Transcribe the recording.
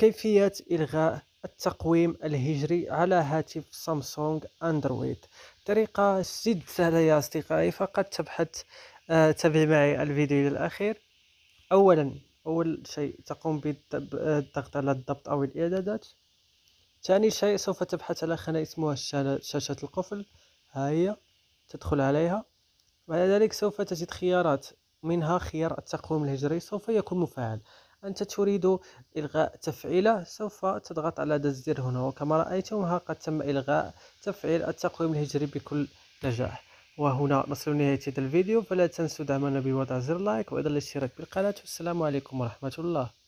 كيفية إلغاء التقويم الهجري على هاتف سامسونج أندرويد طريقة جد سهلة يا أصدقائي فقط تبحث آه تابع معي الفيديو إلى الأخير أولا أول شيء تقوم بالضغط على الضبط أو الإعدادات ثاني شيء سوف تبحث على خانة اسمها شاشة القفل ها هي تدخل عليها بعد ذلك سوف تجد خيارات منها خيار التقويم الهجري سوف يكون مفعل أنت تريد إلغاء تفعيله سوف تضغط على هذا الزر هنا وكما رأيتم ها قد تم إلغاء تفعيل التقويم الهجري بكل نجاح وهنا نصل لنهاية هذا الفيديو فلا تنسوا دعمنا بوضع زر لايك وأيضا الاشتراك بالقناة والسلام عليكم ورحمة الله